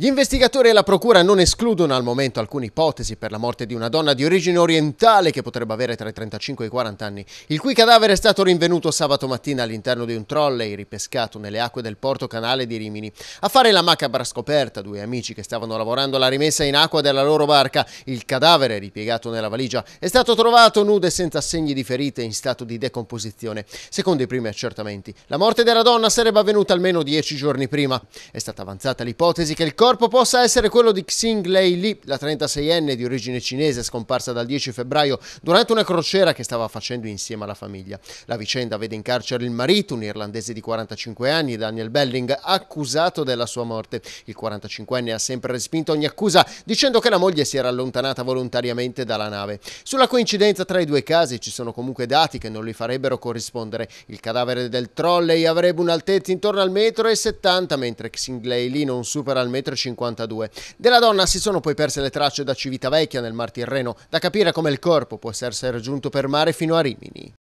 Gli investigatori e la procura non escludono al momento alcune ipotesi per la morte di una donna di origine orientale che potrebbe avere tra i 35 e i 40 anni, il cui cadavere è stato rinvenuto sabato mattina all'interno di un trolley ripescato nelle acque del porto canale di Rimini. A fare la macabra scoperta, due amici che stavano lavorando alla rimessa in acqua della loro barca, il cadavere ripiegato nella valigia è stato trovato nudo e senza segni di ferite in stato di decomposizione. Secondo i primi accertamenti, la morte della donna sarebbe avvenuta almeno dieci giorni prima. È stata avanzata l'ipotesi che il corpo corpo possa essere quello di Xing Lei Li, la 36enne di origine cinese scomparsa dal 10 febbraio durante una crociera che stava facendo insieme alla famiglia. La vicenda vede in carcere il marito, un irlandese di 45 anni, Daniel Belling, accusato della sua morte. Il 45enne ha sempre respinto ogni accusa dicendo che la moglie si era allontanata volontariamente dalla nave. Sulla coincidenza tra i due casi ci sono comunque dati che non li farebbero corrispondere. Il cadavere del trolley avrebbe un'altezza intorno al metro e 70, mentre Xing Lei Li non supera il metro 1,52 Della donna si sono poi perse le tracce da Civitavecchia nel Mar Tirreno, da capire come il corpo possa essere giunto per mare fino a Rimini.